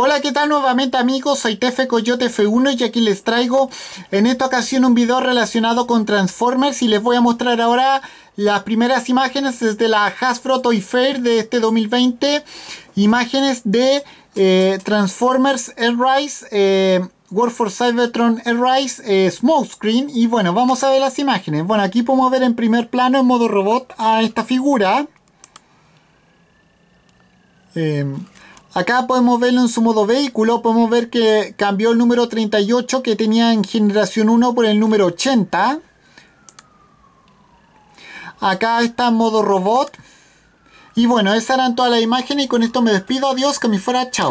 Hola, ¿qué tal nuevamente amigos? Soy Tefe Coyote F1 y aquí les traigo en esta ocasión un video relacionado con Transformers y les voy a mostrar ahora las primeras imágenes desde la Hasbro Toy Fair de este 2020. Imágenes de eh, Transformers Airrise, eh, War for Cybertron Airrise, eh, Smokescreen y bueno, vamos a ver las imágenes. Bueno, aquí podemos ver en primer plano en modo robot a esta figura. Eh, Acá podemos verlo en su modo vehículo, podemos ver que cambió el número 38 que tenía en generación 1 por el número 80. Acá está en modo robot. Y bueno, esa era todas las imágenes y con esto me despido. Adiós, que me fuera, chao.